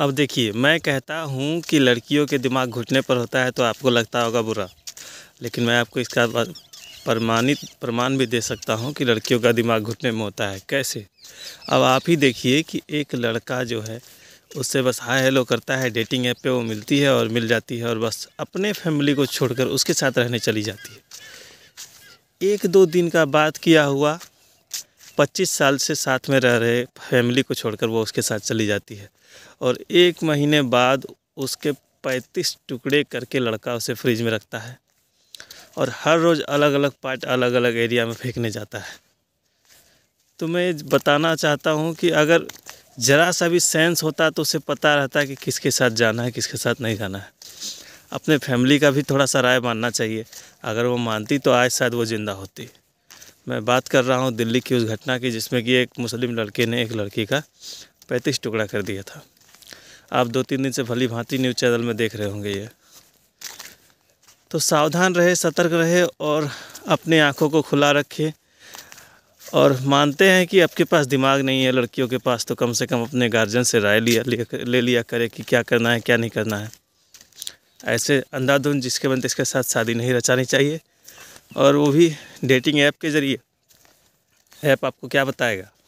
अब देखिए मैं कहता हूँ कि लड़कियों के दिमाग घुटने पर होता है तो आपको लगता होगा बुरा लेकिन मैं आपको इसका प्रमाणित प्रमाण भी दे सकता हूँ कि लड़कियों का दिमाग घुटने में होता है कैसे अब आप ही देखिए कि एक लड़का जो है उससे बस हाय हेलो करता है डेटिंग ऐप पे वो मिलती है और मिल जाती है और बस अपने फैमिली को छोड़कर उसके साथ रहने चली जाती है एक दो दिन का बात किया हुआ 25 साल से साथ में रह रहे फैमिली को छोड़कर वो उसके साथ चली जाती है और एक महीने बाद उसके 35 टुकड़े करके लड़का उसे फ्रिज में रखता है और हर रोज़ अलग अलग पार्ट अलग अलग एरिया में फेंकने जाता है तो मैं बताना चाहता हूँ कि अगर ज़रा सा भी सेंस होता तो उसे पता रहता कि किसके साथ जाना है किसके साथ नहीं जाना है अपने फैमिली का भी थोड़ा सा राय मानना चाहिए अगर वो मानती तो आज शायद वो ज़िंदा होती मैं बात कर रहा हूँ दिल्ली की उस घटना की जिसमें कि एक मुस्लिम लड़के ने एक लड़की का पैंतीस टुकड़ा कर दिया था आप दो तीन दिन से भली भांति न्यूज़ चैनल में देख रहे होंगे ये तो सावधान रहे सतर्क रहे और अपने आँखों को खुला रखें और मानते हैं कि आपके पास दिमाग नहीं है लड़कियों के पास तो कम से कम अपने गार्जियन से राय लिया ले लिया करे कि क्या करना है क्या नहीं करना है ऐसे अंधाधुंध जिसके बनते इसके साथ शादी नहीं रचानी चाहिए और वो भी डेटिंग ऐप के ज़रिए ऐप आपको क्या बताएगा